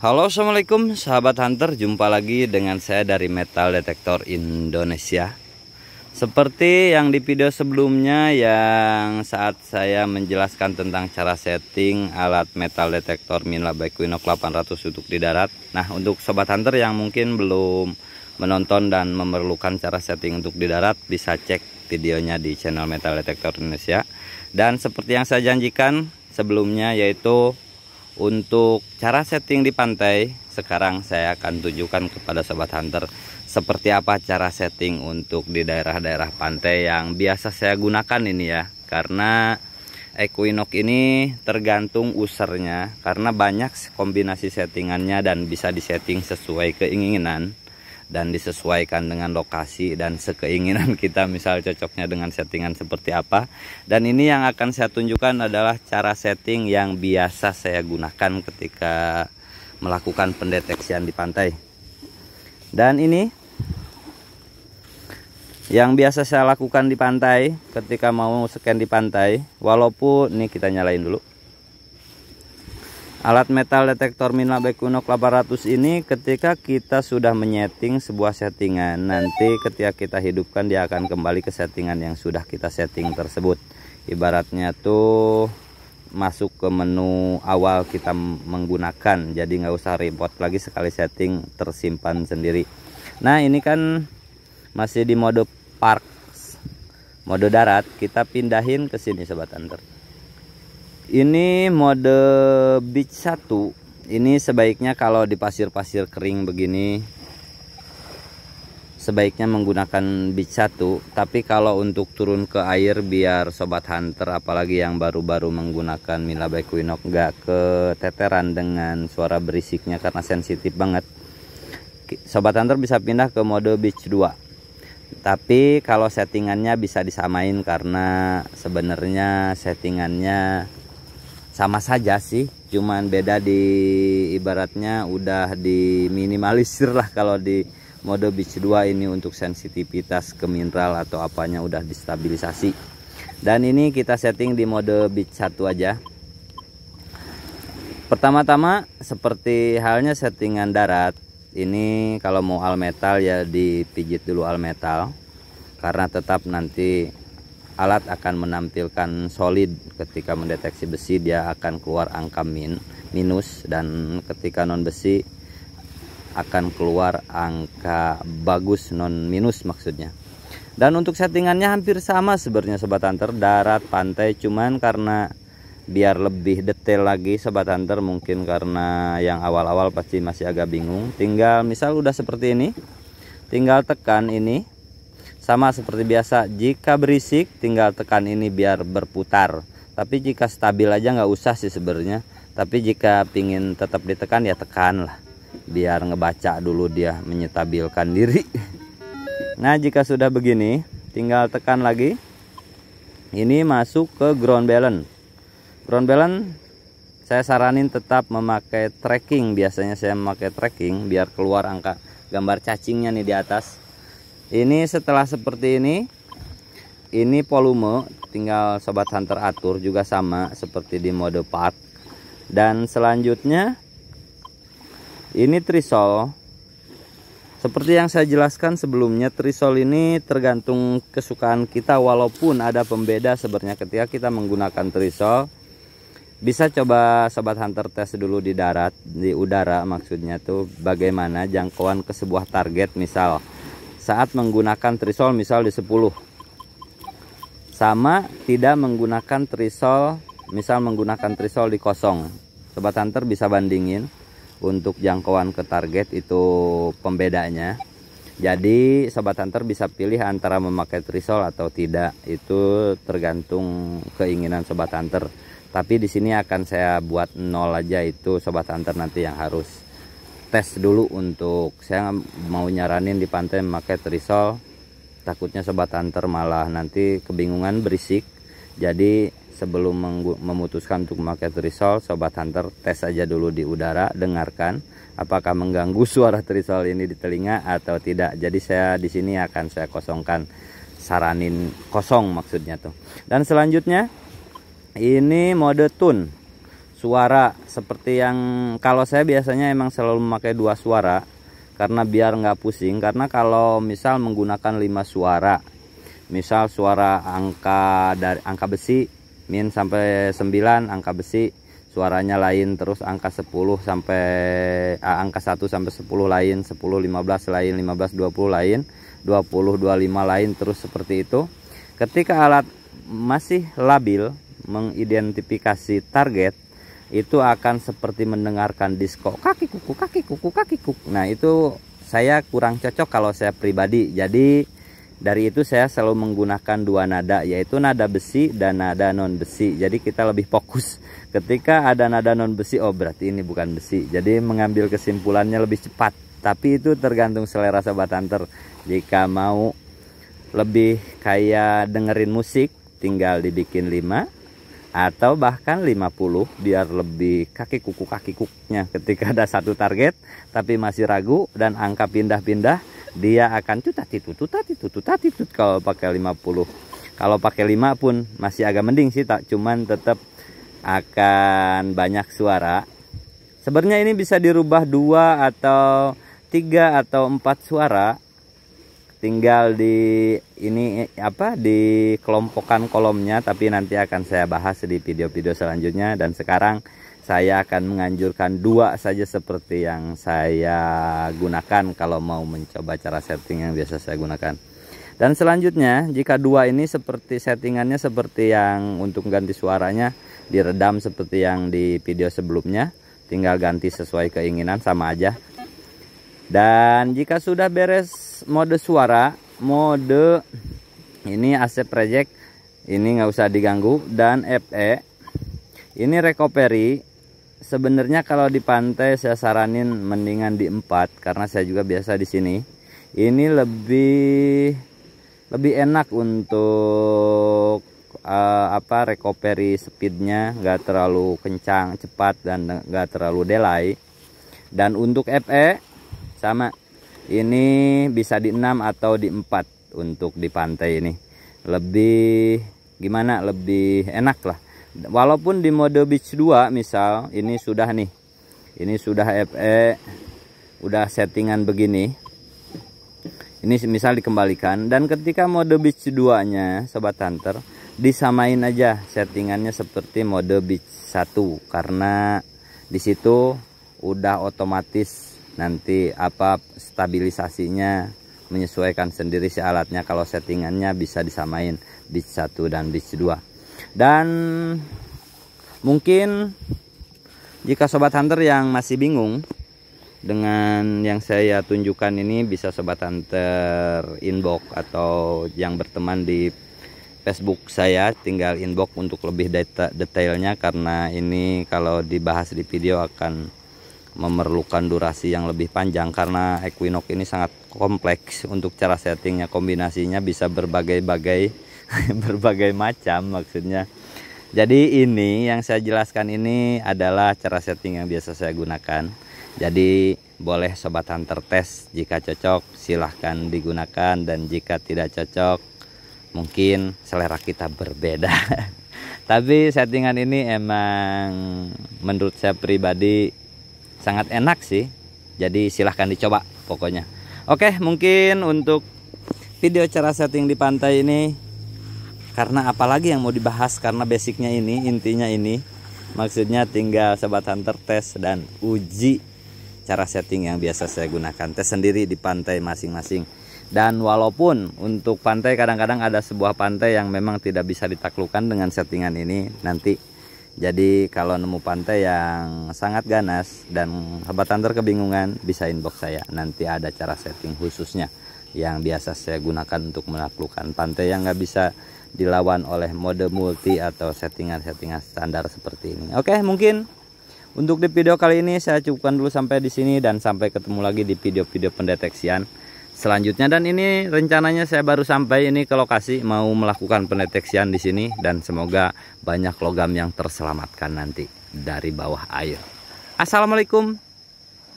Halo assalamualaikum sahabat hunter jumpa lagi dengan saya dari metal detektor Indonesia seperti yang di video sebelumnya yang saat saya menjelaskan tentang cara setting alat metal detektor Minla Baikwinok 800 untuk di darat nah untuk sobat hunter yang mungkin belum menonton dan memerlukan cara setting untuk di darat bisa cek videonya di channel metal detektor Indonesia dan seperti yang saya janjikan sebelumnya yaitu untuk cara setting di pantai, sekarang saya akan tunjukkan kepada sobat hunter seperti apa cara setting untuk di daerah-daerah pantai yang biasa saya gunakan ini ya. Karena Equinox ini tergantung usernya karena banyak kombinasi settingannya dan bisa disetting sesuai keinginan dan disesuaikan dengan lokasi dan sekeinginan kita misal cocoknya dengan settingan seperti apa dan ini yang akan saya tunjukkan adalah cara setting yang biasa saya gunakan ketika melakukan pendeteksian di pantai dan ini yang biasa saya lakukan di pantai ketika mau scan di pantai walaupun ini kita nyalain dulu Alat metal detektor mina Bekunok 800 ini ketika kita sudah menyeting sebuah settingan Nanti ketika kita hidupkan dia akan kembali ke settingan yang sudah kita setting tersebut Ibaratnya tuh masuk ke menu awal kita menggunakan Jadi nggak usah repot lagi sekali setting tersimpan sendiri Nah ini kan masih di mode park Mode darat kita pindahin ke sini sobat antar ini mode beach 1. Ini sebaiknya kalau di pasir-pasir kering begini sebaiknya menggunakan beach 1, tapi kalau untuk turun ke air biar sobat hunter apalagi yang baru-baru menggunakan Mila winok, nggak keteteran dengan suara berisiknya karena sensitif banget. Sobat hunter bisa pindah ke mode beach 2 tapi kalau settingannya bisa disamain karena sebenarnya settingannya sama saja sih cuman beda di ibaratnya udah diminimalisir lah kalau di mode beach 2 ini untuk sensitivitas ke mineral atau apanya udah distabilisasi dan ini kita setting di mode beach 1 aja pertama-tama seperti halnya settingan darat ini kalau mau all metal ya dipijit dulu all metal karena tetap nanti alat akan menampilkan solid ketika mendeteksi besi dia akan keluar angka min minus dan ketika non besi akan keluar angka bagus non minus maksudnya dan untuk settingannya hampir sama sebenarnya sobat hunter darat pantai cuman karena biar lebih detail lagi sobat hunter mungkin karena yang awal-awal pasti masih agak bingung tinggal misal udah seperti ini tinggal tekan ini sama seperti biasa, jika berisik tinggal tekan ini biar berputar. Tapi jika stabil aja nggak usah sih sebenarnya. Tapi jika pingin tetap ditekan ya tekan lah. Biar ngebaca dulu dia menyetabilkan diri. Nah jika sudah begini, tinggal tekan lagi. Ini masuk ke ground balance. Ground balance saya saranin tetap memakai tracking. Biasanya saya memakai tracking biar keluar angka gambar cacingnya nih di atas ini setelah seperti ini ini volume tinggal sobat hunter atur juga sama seperti di mode park dan selanjutnya ini trisol seperti yang saya jelaskan sebelumnya trisol ini tergantung kesukaan kita walaupun ada pembeda sebenarnya ketika kita menggunakan trisol bisa coba sobat hunter tes dulu di darat di udara maksudnya tuh bagaimana jangkauan ke sebuah target misal saat menggunakan trisol misal di 10 sama tidak menggunakan trisol misal menggunakan trisol di kosong sobat hunter bisa bandingin untuk jangkauan ke target itu pembedanya jadi sobat hunter bisa pilih antara memakai trisol atau tidak itu tergantung keinginan sobat hunter tapi di sini akan saya buat nol aja itu sobat hunter nanti yang harus tes dulu untuk saya mau nyaranin di pantai memakai trisol takutnya sobat hunter malah nanti kebingungan berisik jadi sebelum memutuskan untuk memakai trisol sobat hunter tes aja dulu di udara dengarkan apakah mengganggu suara trisol ini di telinga atau tidak jadi saya di sini akan saya kosongkan saranin kosong maksudnya tuh dan selanjutnya ini mode tune suara seperti yang kalau saya biasanya emang selalu memakai dua suara karena biar nggak pusing karena kalau misal menggunakan lima suara misal suara angka dari angka besi min sampai 9 angka besi suaranya lain terus angka 10 sampai ah, angka 1 sampai 10 lain 10 15 lain 15 20 lain 20 25 lain terus seperti itu ketika alat masih labil mengidentifikasi target itu akan seperti mendengarkan disco kaki kuku kaki kuku kaki kuku nah itu saya kurang cocok kalau saya pribadi jadi dari itu saya selalu menggunakan dua nada yaitu nada besi dan nada non besi jadi kita lebih fokus ketika ada nada non besi oh berarti ini bukan besi jadi mengambil kesimpulannya lebih cepat tapi itu tergantung selera sobat hunter jika mau lebih kayak dengerin musik tinggal dibikin lima atau bahkan 50 biar lebih kaki kuku kaki kukunya ketika ada satu target tapi masih ragu dan angka pindah-pindah dia akan cutat itu itu itu kalau pakai 50 kalau pakai 5 pun masih agak mending sih tak cuman tetap akan banyak suara sebenarnya ini bisa dirubah dua atau tiga atau empat suara tinggal di ini apa di kelompokan kolomnya tapi nanti akan saya bahas di video-video selanjutnya dan sekarang saya akan menganjurkan dua saja seperti yang saya gunakan kalau mau mencoba cara setting yang biasa saya gunakan dan selanjutnya jika dua ini seperti settingannya seperti yang untuk ganti suaranya diredam seperti yang di video sebelumnya tinggal ganti sesuai keinginan sama aja dan jika sudah beres mode suara, mode ini AC project ini nggak usah diganggu dan FE ini recovery sebenarnya kalau di pantai saya saranin mendingan di 4 karena saya juga biasa di sini. Ini lebih lebih enak untuk uh, apa recovery speednya nggak terlalu kencang cepat dan nggak terlalu delay dan untuk FE sama ini bisa di enam atau di empat untuk di pantai ini lebih gimana lebih enak lah walaupun di mode beach 2 misal ini sudah nih ini sudah FE udah settingan begini ini misal dikembalikan dan ketika mode beach 2 nya sobat hunter disamain aja settingannya seperti mode beach 1 karena disitu udah otomatis nanti apa stabilisasinya menyesuaikan sendiri si alatnya kalau settingannya bisa disamain di satu dan di dua dan mungkin jika sobat hunter yang masih bingung dengan yang saya tunjukkan ini bisa sobat hunter inbox atau yang berteman di Facebook saya tinggal inbox untuk lebih detailnya karena ini kalau dibahas di video akan memerlukan durasi yang lebih panjang karena Equinox ini sangat kompleks untuk cara settingnya kombinasinya bisa berbagai-bagai berbagai macam maksudnya jadi ini yang saya jelaskan ini adalah cara setting yang biasa saya gunakan jadi boleh sobat hunter tes jika cocok silahkan digunakan dan jika tidak cocok mungkin selera kita berbeda tapi settingan ini emang menurut saya pribadi sangat enak sih jadi silahkan dicoba pokoknya oke mungkin untuk video cara setting di pantai ini karena apalagi yang mau dibahas karena basicnya ini intinya ini maksudnya tinggal sahabat hunter tes dan uji cara setting yang biasa saya gunakan tes sendiri di pantai masing-masing dan walaupun untuk pantai kadang-kadang ada sebuah pantai yang memang tidak bisa ditaklukkan dengan settingan ini nanti jadi kalau nemu pantai yang sangat ganas dan hebat antar kebingungan bisa inbox saya. Nanti ada cara setting khususnya yang biasa saya gunakan untuk menaklukkan pantai yang nggak bisa dilawan oleh mode multi atau settingan-settingan standar seperti ini. Oke mungkin untuk di video kali ini saya cukupkan dulu sampai di sini dan sampai ketemu lagi di video-video pendeteksian selanjutnya dan ini rencananya saya baru sampai ini ke lokasi mau melakukan pendeteksian di sini dan semoga banyak logam yang terselamatkan nanti dari bawah air. Assalamualaikum.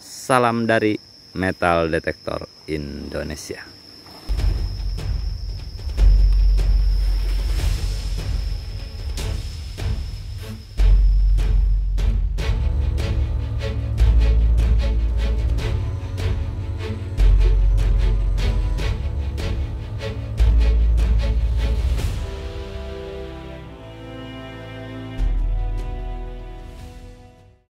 Salam dari Metal Detektor Indonesia.